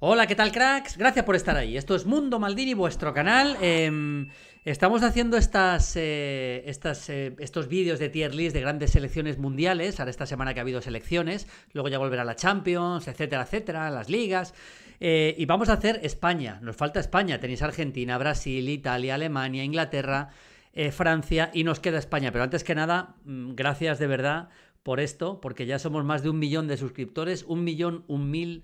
Hola, ¿qué tal cracks? Gracias por estar ahí. Esto es Mundo Maldini, vuestro canal. Em, estamos haciendo estas, eh, estas eh, estos vídeos de tier list de grandes selecciones mundiales. Ahora esta semana que ha habido selecciones, luego ya volverá la Champions, etcétera, etcétera, las ligas. Eh, y vamos a hacer España. Nos falta España. Tenéis Argentina, Brasil, Italia, Alemania, Inglaterra, Francia y nos queda España. Pero antes que nada, mm, gracias de verdad por esto, porque ya somos más de un millón de suscriptores, un millón, un mil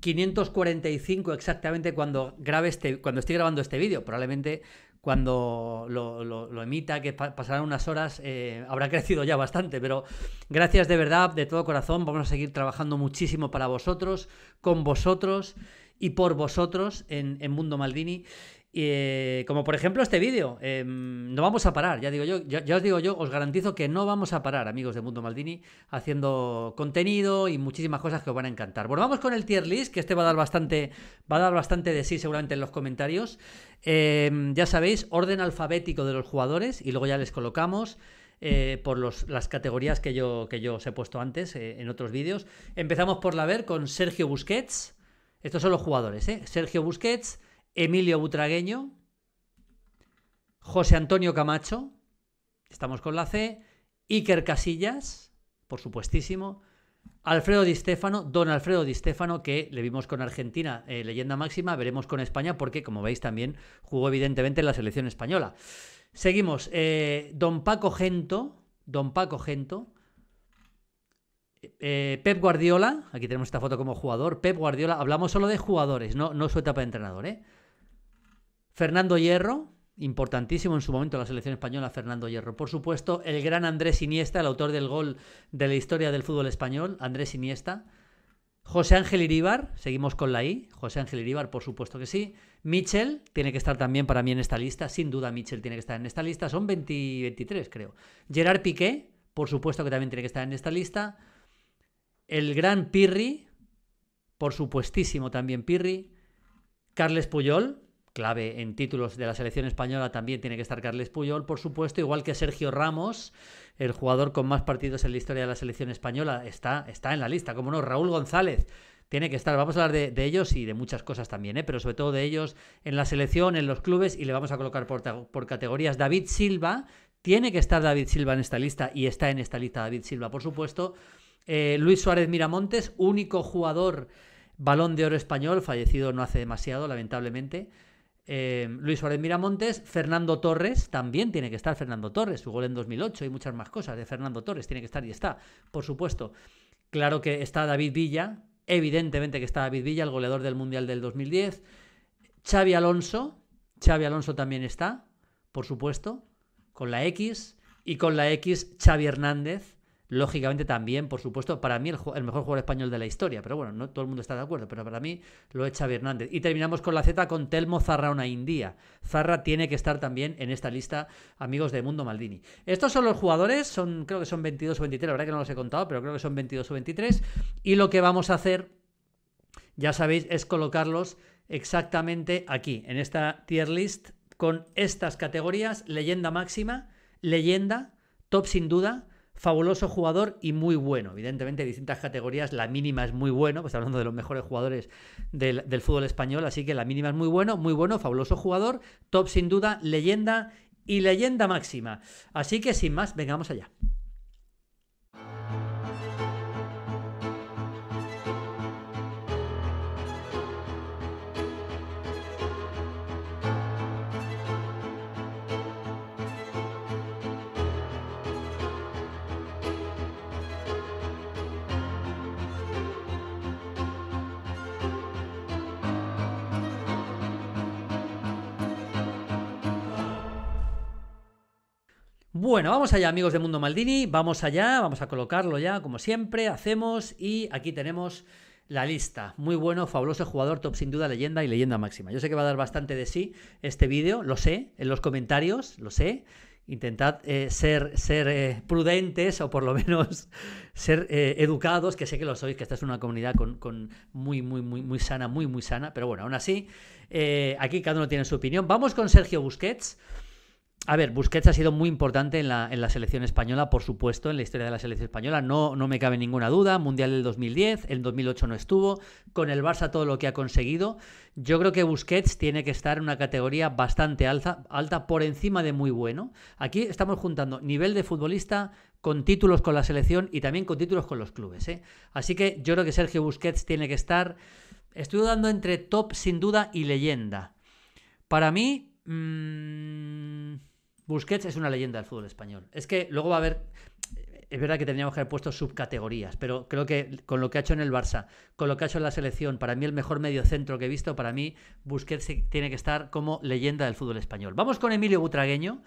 545 exactamente cuando, grabe este, cuando estoy grabando este vídeo. Probablemente cuando lo, emita, que pasarán unas horas, eh, habrá crecido ya bastante. Pero gracias de verdad, de todo corazón. Vamos a seguir trabajando muchísimo para vosotros, con vosotros y por vosotros en, en Mundo Maldini. Eh, como por ejemplo este vídeo, em, no vamos a parar, ya digo yo, ya, os digo yo, os garantizo que no vamos a parar, amigos de Mundo Maldini, haciendo contenido y muchísimas cosas que os van a encantar. Bueno, vamos con el tier list, que este va a dar bastante, va a dar bastante de sí seguramente en los comentarios. Em, ya sabéis, orden alfabético de los jugadores y luego ya les colocamos. Eh, por las categorías que yo, que yo os he puesto antes eh, en otros vídeos. Empezamos por la ver con Sergio Busquets. Estos son los jugadores, ¿eh? Sergio Busquets, Emilio Butragueño, José Antonio Camacho, estamos con la C, Iker Casillas, por supuestísimo, Alfredo Di Stéfano, don Alfredo Di Stefano, que le vimos con Argentina, eh, leyenda máxima, veremos con España, porque como veis también jugó evidentemente en la selección española. Seguimos, eh, don Paco Gento, don Paco Gento, eh, Pep Guardiola, aquí tenemos esta foto como jugador, Pep Guardiola, hablamos solo de jugadores, no, no su etapa de entrenador, ¿eh? Fernando Hierro, importantísimo en su momento la selección española, Fernando Hierro. Por supuesto, el gran Andrés Iniesta, el autor del gol de la historia del fútbol español, Andrés Iniesta. José Ángel Iríbar, seguimos con la I. José Ángel Iríbar, por supuesto que sí. Michel, tiene que estar también para mí en esta lista. Sin duda, Michel tiene que estar en esta lista. Son 20, 23, creo. Gerard Piqué, por supuesto que también tiene que estar en esta lista. El gran Pirri, por supuestísimo también Pirri. Carles Puyol, clave en títulos de la selección española también tiene que estar Carles Puyol, por supuesto, igual que Sergio Ramos, el jugador con más partidos en la historia de la selección española, está, está en la lista, como no, Raúl González. Tiene que estar, vamos a hablar de, ellos y de muchas cosas también, ¿eh? pero sobre todo de ellos en la selección, en los clubes y le vamos a colocar por, categorías. David Silva, tiene que estar David Silva en esta lista y está en esta lista David Silva, por supuesto. Eh, Luis Suárez Miramontes, único jugador balón de oro español, fallecido no hace demasiado, lamentablemente. Eh, Luis Suárez Miramontes, Fernando Torres, también tiene que estar Fernando Torres, su gol en 2008 y muchas más cosas de Fernando Torres, tiene que estar y está, por supuesto. Claro que está David Villa, evidentemente que está David Villa, el goleador del Mundial del 2010. Xavi Alonso, Xavi Alonso también está, por supuesto, con la X y con la X Xavi Hernández, Lógicamente también, por supuesto, para mí el, mejor jugador español de la historia, pero bueno, no todo el mundo está de acuerdo, pero para mí lo echa Hernández. Y terminamos con la Z con Telmo Zarraona India. Zarra tiene que estar también en esta lista, amigos de Mundo Maldini. Estos son los jugadores, son, creo que son 22 o 23, la verdad que no los he contado, pero creo que son 22 o 23. Y lo que vamos a hacer, ya sabéis, es colocarlos exactamente aquí, en esta tier list, con estas categorías, leyenda máxima, leyenda, top sin duda, fabuloso jugador y muy bueno. Evidentemente, en distintas categorías, la mínima es muy bueno, pues hablando de los mejores jugadores del, del, fútbol español, así que la mínima es muy bueno, muy bueno, fabuloso jugador, top sin duda, leyenda y leyenda máxima. Así que sin más, vengamos allá. Bueno, vamos allá amigos de Mundo Maldini, vamos allá, vamos a colocarlo ya como siempre, hacemos y aquí tenemos la lista. Muy bueno, fabuloso jugador, top sin duda, leyenda y leyenda máxima. Yo sé que va a dar bastante de sí este vídeo, lo sé, en los comentarios, lo sé. Intentad eh, ser, ser eh, prudentes o por lo menos ser eh, educados, que sé que lo sois, que esta es una comunidad con, con muy, muy, muy, muy sana, muy, muy sana. Pero bueno, aún así, aquí cada uno tiene su opinión. Vamos con Sergio Busquets a ver, Busquets ha sido muy importante en la, selección española, por supuesto, en la historia de la selección española, no, no me cabe ninguna duda. Mundial del 2010, el 2008 no estuvo, con el Barça todo lo que ha conseguido. Yo creo que Busquets tiene que estar en una categoría bastante alta, alta por encima de muy bueno. Aquí estamos juntando nivel de futbolista con títulos con la selección y también con títulos con los clubes. ¿eh? Así que yo creo que Sergio Busquets tiene que estar, estoy dudando entre top sin duda y leyenda. Para mí... Mm, Busquets es una leyenda del fútbol español. Es que luego va a haber. Es verdad que tendríamos que haber puesto subcategorías, pero creo que con lo que ha hecho en el Barça, con lo que ha hecho en la selección, para mí el mejor centro que he visto, para mí Busquets tiene que estar como leyenda del fútbol español. Vamos con Emilio Butragueño.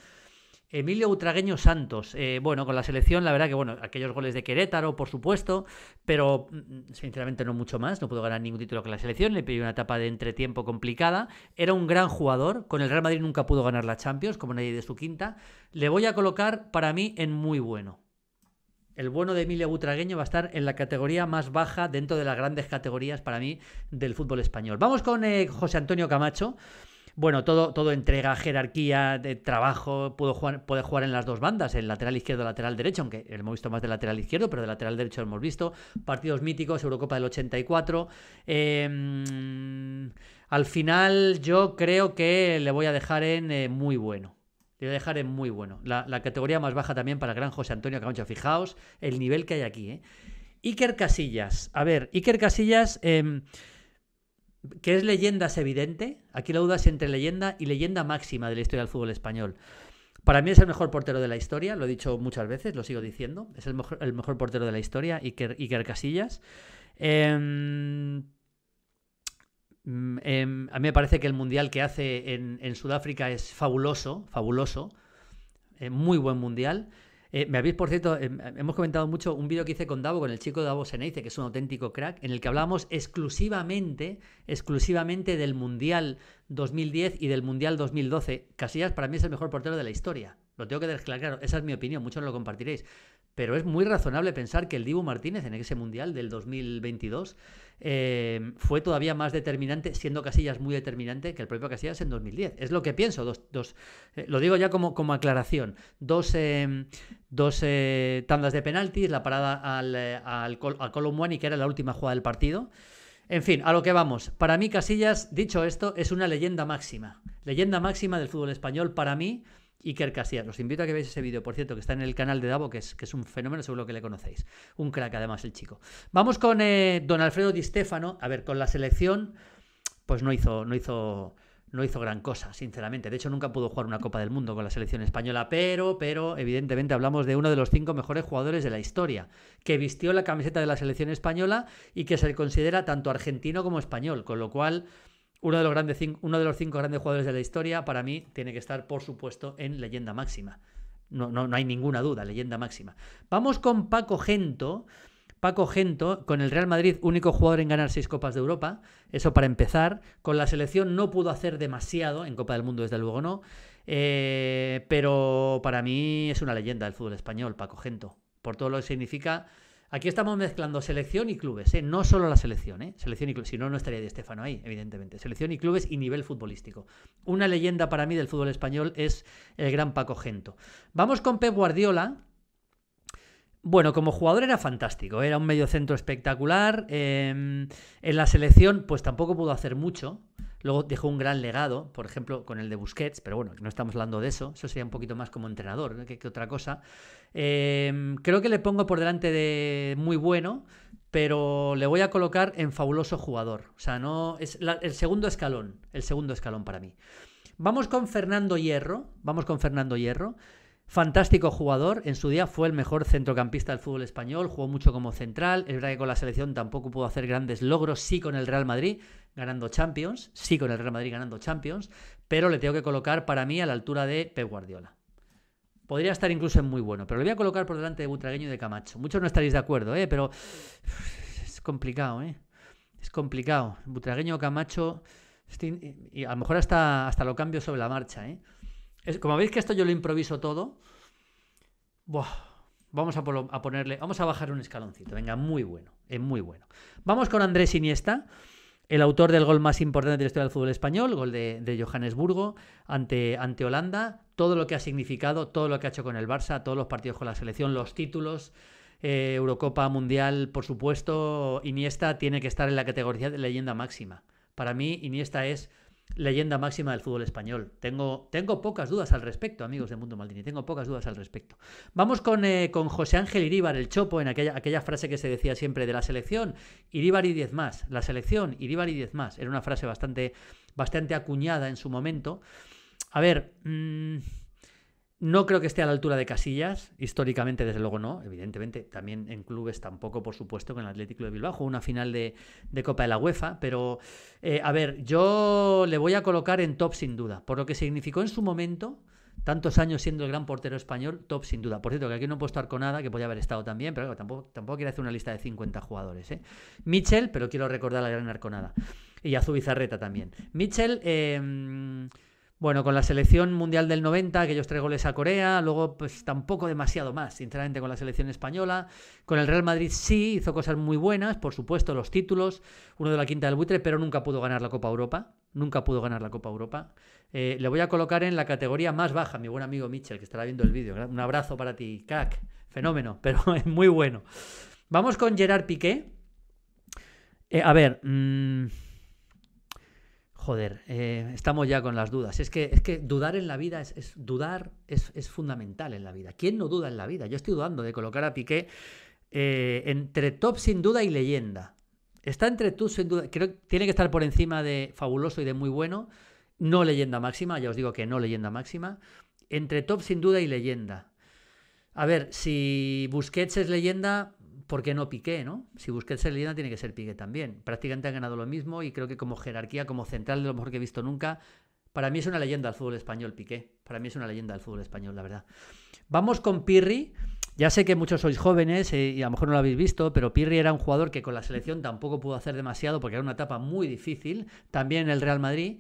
Emilio Utragueño Santos, eh, bueno, con la selección, la verdad que, bueno, aquellos goles de Querétaro, por supuesto, pero mm, sinceramente no mucho más, no pudo ganar ningún título con la selección, le pidió una etapa de entretiempo complicada, era un gran jugador, con el Real Madrid nunca pudo ganar la Champions, como nadie de su quinta, le voy a colocar para mí en muy bueno. El bueno de Emilio Utragueño va a estar en la categoría más baja dentro de las grandes categorías para mí del fútbol español. Vamos con eh, José Antonio Camacho. Bueno, todo, todo entrega, jerarquía, de trabajo, puede jugar en las dos bandas, el lateral izquierdo, lateral derecho, aunque hemos visto más de lateral izquierdo, pero de lateral derecho lo hemos visto. Partidos míticos, Eurocopa del 84. Em, al final yo creo que le voy a dejar en eh, muy bueno. Le voy a dejar en muy bueno. La, categoría más baja también para el gran José Antonio Camacho. Fijaos el nivel que hay aquí. ¿eh? Iker Casillas. A ver, Iker Casillas... Em, que es leyenda es evidente. Aquí la duda es entre leyenda y leyenda máxima de la historia del fútbol español. Para mí es el mejor portero de la historia, lo he dicho muchas veces, lo sigo diciendo. Es el mejor, portero de la historia, Iker, Iker Casillas. Em, mm, em, a mí me parece que el mundial que hace en, Sudáfrica es fabuloso, fabuloso. Eh, muy buen mundial. Eh, me habéis, por cierto, em, em, hemos comentado mucho un vídeo que hice con Davo, con el chico Davo Seneice, que es un auténtico crack, en el que hablábamos exclusivamente, exclusivamente del Mundial 2010 y del Mundial 2012. Casillas para mí es el mejor portero de la historia. Lo tengo que dejar claro, esa es mi opinión, muchos lo compartiréis pero es muy razonable pensar que el Dibu Martínez en ese Mundial del 2022 eh, fue todavía más determinante, siendo Casillas muy determinante, que el propio Casillas en 2010. Es lo que pienso, dos, eh, lo digo ya como, como aclaración, dos, eh, dos tandas de penaltis, la parada al, al, Col que era la última jugada del partido. En fin, a lo que vamos. Para mí Casillas, dicho esto, es una leyenda máxima. Leyenda máxima del fútbol español para mí Iker Casillas. Os invito a que veáis ese vídeo, por cierto, que está en el canal de Davo, que es, que es un fenómeno, seguro que le conocéis. Un crack, además, el chico. Vamos con eh, don Alfredo Di Stefano. A ver, con la selección, pues no hizo, no hizo, no hizo gran cosa, sinceramente. De hecho, nunca pudo jugar una Copa del Mundo con la selección española, pero, pero, evidentemente hablamos de uno de los cinco mejores jugadores de la historia, que vistió la camiseta de la selección española y que se le considera tanto argentino como español, con lo cual uno de, los grandes, uno de los cinco grandes jugadores de la historia, para mí, tiene que estar, por supuesto, en leyenda máxima. No, no, no hay ninguna duda, leyenda máxima. Vamos con Paco Gento. Paco Gento, con el Real Madrid, único jugador en ganar seis Copas de Europa. Eso para empezar. Con la selección no pudo hacer demasiado, en Copa del Mundo desde luego no. Eh, pero para mí es una leyenda del fútbol español, Paco Gento. Por todo lo que significa Aquí estamos mezclando selección y clubes, ¿eh? no solo la selección, ¿eh? selección y clubes, si no, no estaría Di Stefano ahí, evidentemente. Selección y clubes y nivel futbolístico. Una leyenda para mí del fútbol español es el gran Paco Gento. Vamos con Pep Guardiola. Bueno, como jugador era fantástico, era un mediocentro espectacular. Em, en la selección, pues tampoco pudo hacer mucho. Luego dejó un gran legado, por ejemplo, con el de Busquets, pero bueno, no estamos hablando de eso, eso sería un poquito más como entrenador que, otra cosa. Em, creo que le pongo por delante de muy bueno, pero le voy a colocar en fabuloso jugador. O sea, no es el segundo escalón, el segundo escalón para mí. Vamos con Fernando Hierro, vamos con Fernando Hierro. Fantástico jugador, en su día fue el mejor centrocampista del fútbol español, jugó mucho como central, es verdad que con la selección tampoco pudo hacer grandes logros, sí con el Real Madrid, ganando Champions, sí con el Real Madrid ganando Champions, pero le tengo que colocar para mí a la altura de Pep Guardiola. Podría estar incluso en muy bueno, pero lo voy a colocar por delante de Butragueño y de Camacho. Muchos no estaréis de acuerdo, ¿eh? pero es complicado, ¿eh? Es complicado. Butragueño, Camacho, y a lo mejor hasta, hasta lo cambio sobre la marcha, ¿eh? como veis que esto yo lo improviso todo, vamos a, ponerle, vamos a bajar un escaloncito. Venga, muy bueno, es muy bueno. Vamos con Andrés Iniesta el autor del gol más importante de la historia del fútbol español, gol de, Johannesburgo ante, ante Holanda, todo lo que ha significado, todo lo que ha hecho con el Barça, todos los partidos con la selección, los títulos, eh, Eurocopa, Mundial, por supuesto, Iniesta tiene que estar en la categoría de leyenda máxima. Para mí, Iniesta es leyenda máxima del fútbol español. Tengo, tengo pocas dudas al respecto, amigos de Mundo Maldini, tengo pocas dudas al respecto. Vamos eh, con, José Ángel Iríbar, el Chopo, en aquella, aquella frase que se decía siempre de la selección, Iríbar y diez más, la selección, Iríbar y diez más. Era una frase bastante, bastante acuñada en su momento. A ver, mm, no creo que esté a la altura de Casillas, históricamente desde luego no, evidentemente también en clubes tampoco, por supuesto, con el Atlético de Bilbao, una final de, Copa de la UEFA, pero eh, a ver, yo le voy a colocar en top sin duda, por lo que significó en su momento, tantos años siendo el gran portero español, top sin duda. Por cierto, que aquí no he puesto Arconada que podía haber estado también, pero tampoco, tampoco quiero hacer una lista de 50 jugadores. ¿eh? Mitchell, pero quiero recordar la gran arconada. Y a Zubizarreta también. Mitchell, eh, bueno, con la selección mundial del 90, aquellos tres goles a Corea, luego pues tampoco demasiado más, sinceramente, con la selección española. Con el Real Madrid sí, hizo cosas muy buenas, por supuesto, los títulos, uno de la quinta del buitre, pero nunca pudo ganar la Copa Europa, nunca pudo ganar la Copa Europa. Eh, le voy a colocar en la categoría más baja, mi buen amigo Mitchell, que estará viendo el vídeo. Un abrazo para ti, CAC. fenómeno, pero es muy bueno. Vamos con Gerard Piqué. Eh, a ver... Mm, Joder, eh, estamos ya con las dudas. Es que, es que dudar en la vida es, dudar es, fundamental en la vida. ¿Quién no duda en la vida? Yo estoy dudando de colocar a Piqué eh, entre top sin duda y leyenda. Está entre tú sin duda. Creo que tiene que estar por encima de fabuloso y de muy bueno. No leyenda máxima, ya os digo que no leyenda máxima. Entre top sin duda y leyenda. A ver, si Busquets es leyenda, ¿por qué no Piqué, no? Si busqué ser leyenda, tiene que ser Piqué también. Prácticamente han ganado lo mismo y creo que como jerarquía, como central, de lo mejor que he visto nunca. Para mí es una leyenda del fútbol español, Piqué. Para mí es una leyenda del fútbol español, la verdad. Vamos con Pirri. Ya sé que muchos sois jóvenes eh, y a lo mejor no lo habéis visto, pero Pirri era un jugador que con la selección tampoco pudo hacer demasiado porque era una etapa muy difícil, también en el Real Madrid.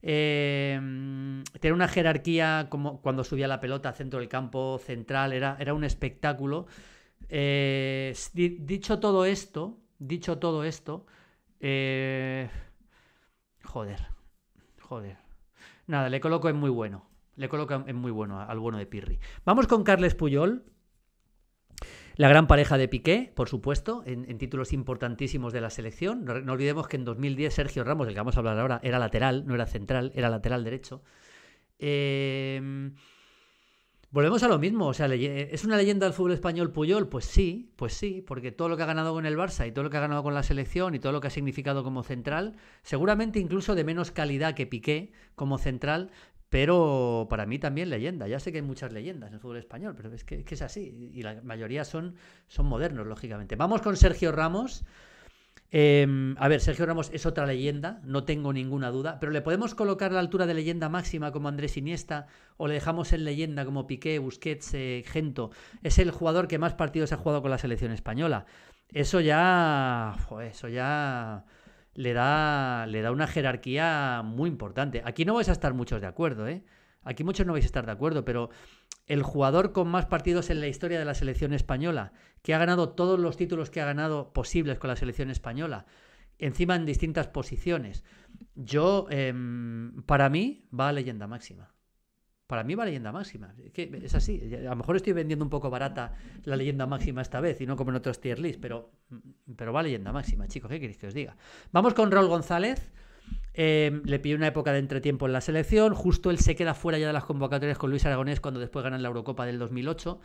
Eh, una jerarquía como cuando subía la pelota centro del campo, central, era, era un espectáculo. Eh, dicho todo esto, dicho todo esto, eh, joder, joder. Nada, le coloco en muy bueno. Le coloco en muy bueno al bueno de Pirri. Vamos con Carles Puyol. La gran pareja de Piqué, por supuesto, en, títulos importantísimos de la selección. No, no, olvidemos que en 2010 Sergio Ramos, del que vamos a hablar ahora, era lateral, no era central, era lateral derecho. Eh, Volvemos a lo mismo, o sea, ¿es una leyenda del fútbol español Puyol? Pues sí, pues sí, porque todo lo que ha ganado con el Barça y todo lo que ha ganado con la selección y todo lo que ha significado como central, seguramente incluso de menos calidad que Piqué como central, pero para mí también leyenda. Ya sé que hay muchas leyendas en el fútbol español, pero es que, es, así y la mayoría son, son modernos, lógicamente. Vamos con Sergio Ramos. Em, a ver, Sergio Ramos es otra leyenda, no tengo ninguna duda, pero ¿le podemos colocar la altura de leyenda máxima como Andrés Iniesta o le dejamos en leyenda como Piqué, Busquets, eh, Gento? Es el jugador que más partidos ha jugado con la selección española. Eso ya. eso ya. Le da, le da una jerarquía muy importante. Aquí no vais a estar muchos de acuerdo, ¿eh? Aquí muchos no vais a estar de acuerdo, pero el jugador con más partidos en la historia de la selección española, que ha ganado todos los títulos que ha ganado posibles con la selección española, encima en distintas posiciones. Yo, em, para mí, va a leyenda máxima. Para mí va a leyenda máxima. es así. A lo mejor estoy vendiendo un poco barata la leyenda máxima esta vez y no como en otros tier list, pero, pero va a leyenda máxima, chicos. ¿Qué queréis que os diga? Vamos con Raúl González. Em, le pide una época de entretiempo en la selección. Justo él se queda fuera ya de las convocatorias con Luis Aragonés cuando después ganan la Eurocopa del 2008.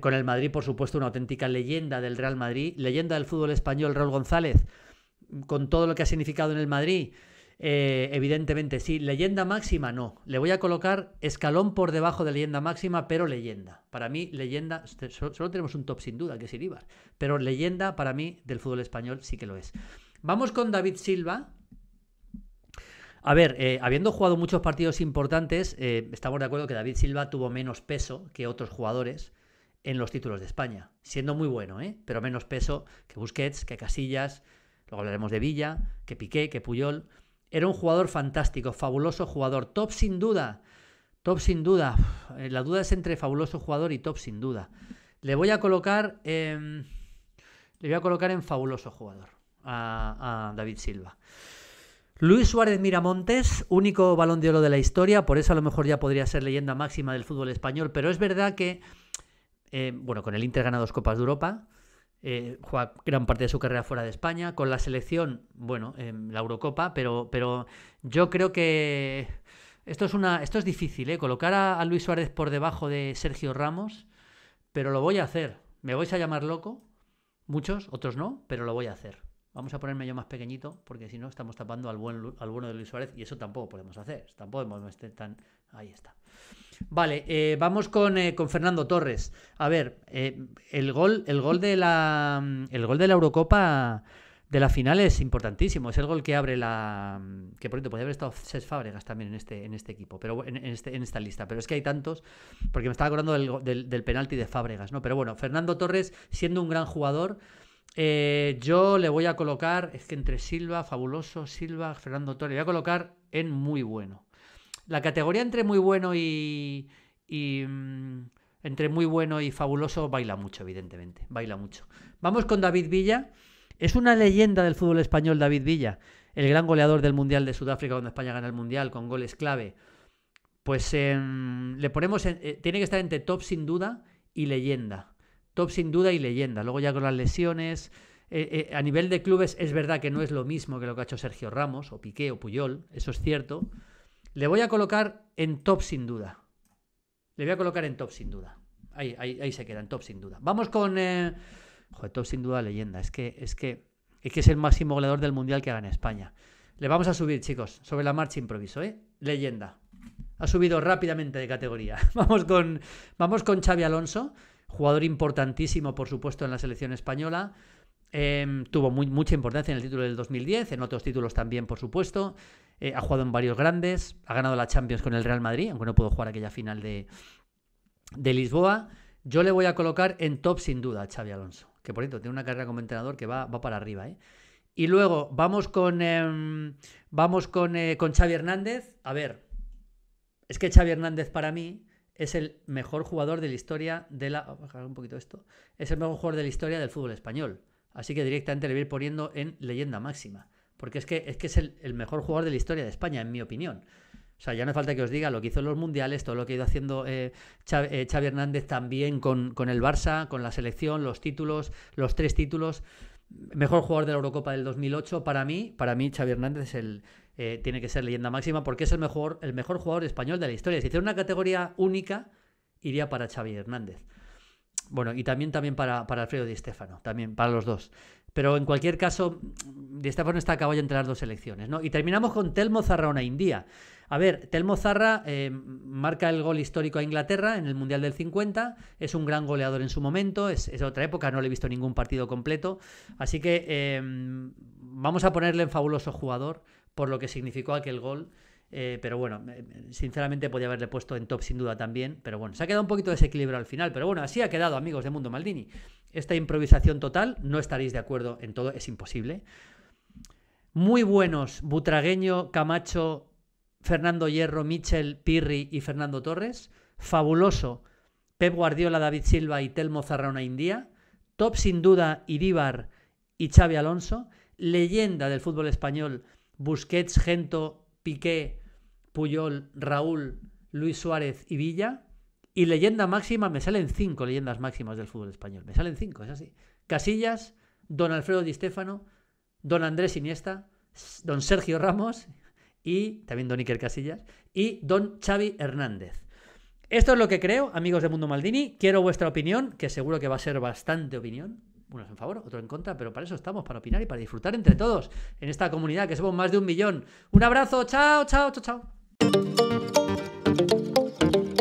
con el Madrid, por supuesto, una auténtica leyenda del Real Madrid. Leyenda del fútbol español, Raúl González, con todo lo que ha significado en el Madrid. Eh, evidentemente sí. Leyenda máxima, no. Le voy a colocar escalón por debajo de leyenda máxima, pero leyenda. Para mí, leyenda, este, solo, tenemos un top sin duda, que es Iríbar. Pero leyenda, para mí, del fútbol español sí que lo es. Vamos con David Silva, a ver, eh, habiendo jugado muchos partidos importantes, eh, estamos de acuerdo que David Silva tuvo menos peso que otros jugadores en los títulos de España, siendo muy bueno, ¿eh? pero menos peso que Busquets, que Casillas, luego hablaremos de Villa, que Piqué, que Puyol. Era un jugador fantástico, fabuloso jugador, top sin duda, top sin duda. La duda es entre fabuloso jugador y top sin duda. Le voy a colocar, em, le voy a colocar en fabuloso jugador a David Silva. Luis Suárez Miramontes, único balón de oro de la historia, por eso a lo mejor ya podría ser leyenda máxima del fútbol español, pero es verdad que, eh, bueno, con el Inter gana dos Copas de Europa, eh, juega gran parte de su carrera fuera de España, con la selección, bueno, en la Eurocopa, pero, pero yo creo que esto es, una, esto es difícil, eh, Colocar a, a Luis Suárez por debajo de Sergio Ramos, pero lo voy a hacer. Me vais a llamar loco, muchos, otros no, pero lo voy a hacer. Vamos a ponerme yo más pequeñito, porque si no estamos tapando al, buen, al bueno de Luis Suárez y eso tampoco podemos hacer. Tampoco podemos estar tan. Ahí está. Vale, eh, vamos eh, con, Fernando Torres. A ver, eh, el, gol, el, gol de la, el gol de la Eurocopa de la final es importantísimo. Es el gol que abre la. Que por cierto, podría haber estado seis Fábregas también en este, en este equipo, pero en, este, en, esta lista. Pero es que hay tantos, porque me estaba acordando del, penalti de Fábregas, ¿no? Pero bueno, Fernando Torres, siendo un gran jugador, eh, yo le voy a colocar, es que entre Silva, Fabuloso, Silva, Fernando Torres, voy a colocar en muy bueno. La categoría entre muy bueno y, mm, entre muy bueno y fabuloso baila mucho, evidentemente, baila mucho. Vamos con David Villa. Es una leyenda del fútbol español David Villa, el gran goleador del Mundial de Sudáfrica donde España gana el Mundial con goles clave. Pues em, le ponemos, eh, tiene que estar entre top sin duda y leyenda top sin duda y leyenda. Luego ya con las lesiones, eh, eh, a nivel de clubes es verdad que no es lo mismo que lo que ha hecho Sergio Ramos o Piqué o Puyol, eso es cierto. Le voy a colocar en top sin duda. Le voy a colocar en top sin duda. Ahí, se queda, en top sin duda. Vamos con... Eh, joder, top sin duda leyenda. Es que, es, que, es que es el máximo goleador del Mundial que en España. Le vamos a subir, chicos, sobre la marcha improviso, ¿eh? Leyenda. Ha subido rápidamente de categoría. Vamos con, vamos con Xavi Alonso jugador importantísimo, por supuesto, en la selección española. Em, tuvo mucha importancia en el título del 2010, en otros títulos también, por supuesto. Eh, ha jugado en varios grandes, ha ganado la Champions con el Real Madrid, aunque no pudo jugar aquella final de, Lisboa. Yo le voy a colocar en top sin duda a Xavi Alonso, que por cierto tiene una carrera como entrenador que va, para arriba. ¿eh? Y luego vamos con, em, vamos con, eh, con Xavi Hernández. A ver, es que Xavi Hernández para mí es el mejor jugador de la historia de la. un poquito esto. Es el mejor jugador de la historia del fútbol español. Así que directamente le voy a ir poniendo en leyenda máxima. Porque es que es, que es el, mejor jugador de la historia de España, en mi opinión. O sea, ya no falta que os diga lo que hizo en los mundiales, todo lo que ha ido haciendo Xavi, eh, eh, Xavi, Hernández también con, con el Barça, con la selección, los títulos, los tres títulos. Mejor jugador de la Eurocopa del 2008, para mí, para mí Xavi Hernández el, eh, tiene que ser leyenda máxima porque es el mejor, el mejor jugador español de la historia. Si hiciera una categoría única, iría para Xavi Hernández. Bueno, y también, también para, para Alfredo Di Stefano, también para los dos. Pero en cualquier caso, de esta forma está a caballo entre las dos elecciones. ¿no? Y terminamos con Telmo Zarraona India. A ver, Telmo Zarra eh, marca el gol histórico a Inglaterra en el Mundial del 50, es un gran goleador en su momento, es, es otra época, no le he visto ningún partido completo, así que eh, vamos a ponerle en fabuloso jugador por lo que significó aquel gol eh, pero bueno, sinceramente podía haberle puesto en top sin duda también. Pero bueno, se ha quedado un poquito desequilibrado al final. Pero bueno, así ha quedado, amigos de Mundo Maldini. Esta improvisación total, no estaréis de acuerdo en todo, es imposible. Muy buenos, Butragueño, Camacho, Fernando Hierro, Michel, Pirri y Fernando Torres. Fabuloso, Pep Guardiola, David Silva y Telmo Zarrona India. Top sin duda, Idíbar y Xavi Alonso. Leyenda del fútbol español, Busquets, Gento, Piqué, Puyol, Raúl, Luis Suárez y Villa. Y leyenda máxima, me salen cinco leyendas máximas del fútbol español. Me salen cinco, es así. Casillas, don Alfredo Di Stéfano, don Andrés Iniesta, don Sergio Ramos y también don Iker Casillas y don Xavi Hernández. Esto es lo que creo, amigos de Mundo Maldini. Quiero vuestra opinión, que seguro que va a ser bastante opinión. Unos en favor, otros en contra, pero para eso estamos, para opinar y para disfrutar entre todos en esta comunidad que somos más de un millón. Un abrazo, chao, chao, chao, chao. フフフ。